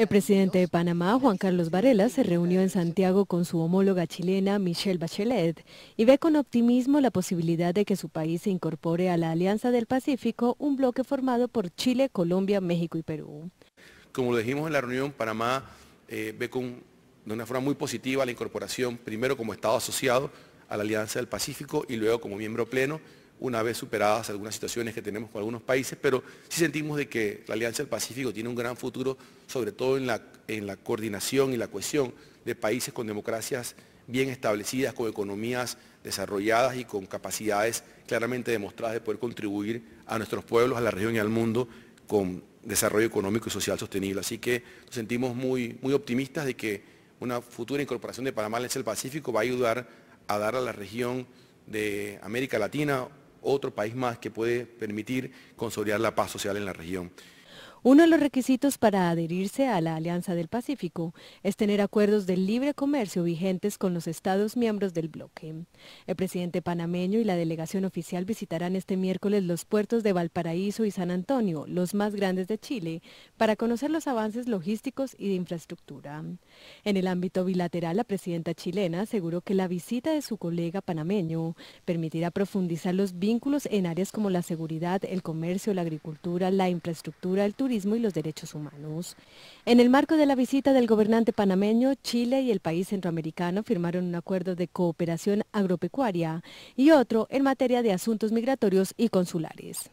El presidente de Panamá, Juan Carlos Varela, se reunió en Santiago con su homóloga chilena, Michelle Bachelet, y ve con optimismo la posibilidad de que su país se incorpore a la Alianza del Pacífico, un bloque formado por Chile, Colombia, México y Perú. Como lo dijimos en la reunión, Panamá eh, ve con, de una forma muy positiva la incorporación, primero como Estado asociado a la Alianza del Pacífico y luego como miembro pleno una vez superadas algunas situaciones que tenemos con algunos países, pero sí sentimos de que la Alianza del Pacífico tiene un gran futuro, sobre todo en la, en la coordinación y la cohesión de países con democracias bien establecidas, con economías desarrolladas y con capacidades claramente demostradas de poder contribuir a nuestros pueblos, a la región y al mundo con desarrollo económico y social sostenible. Así que nos sentimos muy, muy optimistas de que una futura incorporación de Panamá el Pacífico va a ayudar a dar a la región de América Latina otro país más que puede permitir consolidar la paz social en la región. Uno de los requisitos para adherirse a la Alianza del Pacífico es tener acuerdos de libre comercio vigentes con los Estados miembros del bloque. El presidente panameño y la delegación oficial visitarán este miércoles los puertos de Valparaíso y San Antonio, los más grandes de Chile, para conocer los avances logísticos y de infraestructura. En el ámbito bilateral, la presidenta chilena aseguró que la visita de su colega panameño permitirá profundizar los vínculos en áreas como la seguridad, el comercio, la agricultura, la infraestructura, el turismo, y los Derechos Humanos. En el marco de la visita del gobernante panameño, Chile y el país centroamericano firmaron un acuerdo de cooperación agropecuaria y otro en materia de asuntos migratorios y consulares.